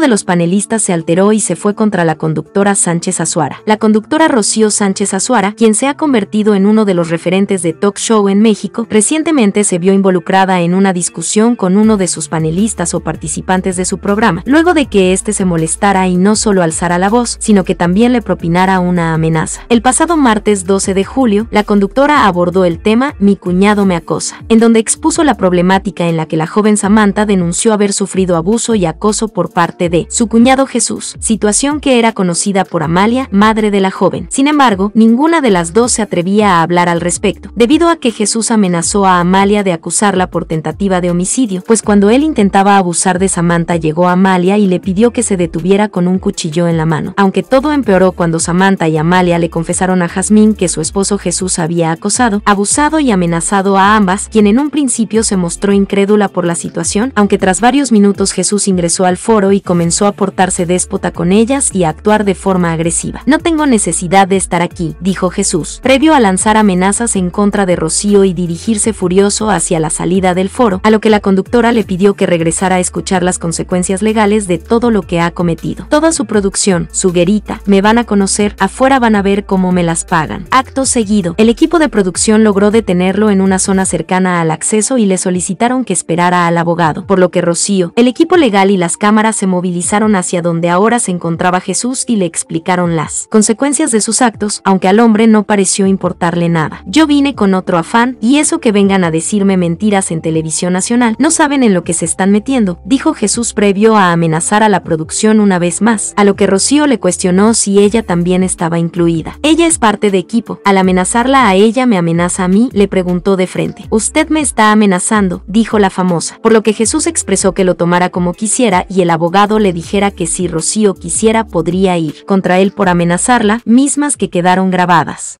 de los panelistas se alteró y se fue contra la conductora Sánchez Azuara. La conductora Rocío Sánchez Azuara, quien se ha convertido en uno de los referentes de talk show en México, recientemente se vio involucrada en una discusión con uno de sus panelistas o participantes de su programa, luego de que éste se molestara y no solo alzara la voz, sino que también le propinara una amenaza. El pasado martes 12 de julio, la conductora abordó el tema Mi cuñado me acosa, en donde expuso la problemática en la que la joven Samantha denunció haber sufrido abuso y acoso por parte de su cuñado Jesús, situación que era conocida por Amalia, madre de la joven. Sin embargo, ninguna de las dos se atrevía a hablar al respecto, debido a que Jesús amenazó a Amalia de acusarla por tentativa de homicidio, pues cuando él intentaba abusar de Samantha llegó Amalia y le pidió que se detuviera con un cuchillo en la mano, aunque todo empeoró cuando Samantha y Amalia le confesaron a Jazmín que su esposo Jesús había acosado, abusado y amenazado a ambas, quien en un principio se mostró incrédula por la situación, aunque tras varios minutos Jesús ingresó al foro y comenzó comenzó a portarse déspota con ellas y a actuar de forma agresiva. No tengo necesidad de estar aquí, dijo Jesús, previo a lanzar amenazas en contra de Rocío y dirigirse furioso hacia la salida del foro, a lo que la conductora le pidió que regresara a escuchar las consecuencias legales de todo lo que ha cometido. Toda su producción, su guerita, me van a conocer, afuera van a ver cómo me las pagan. Acto seguido, el equipo de producción logró detenerlo en una zona cercana al acceso y le solicitaron que esperara al abogado, por lo que Rocío, el equipo legal y las cámaras se movieron hacia donde ahora se encontraba Jesús y le explicaron las consecuencias de sus actos, aunque al hombre no pareció importarle nada. Yo vine con otro afán, y eso que vengan a decirme mentiras en televisión nacional, no saben en lo que se están metiendo, dijo Jesús previo a amenazar a la producción una vez más, a lo que Rocío le cuestionó si ella también estaba incluida. Ella es parte de equipo, al amenazarla a ella me amenaza a mí, le preguntó de frente. Usted me está amenazando, dijo la famosa, por lo que Jesús expresó que lo tomara como quisiera y el abogado le dijera que si Rocío quisiera podría ir contra él por amenazarla, mismas que quedaron grabadas.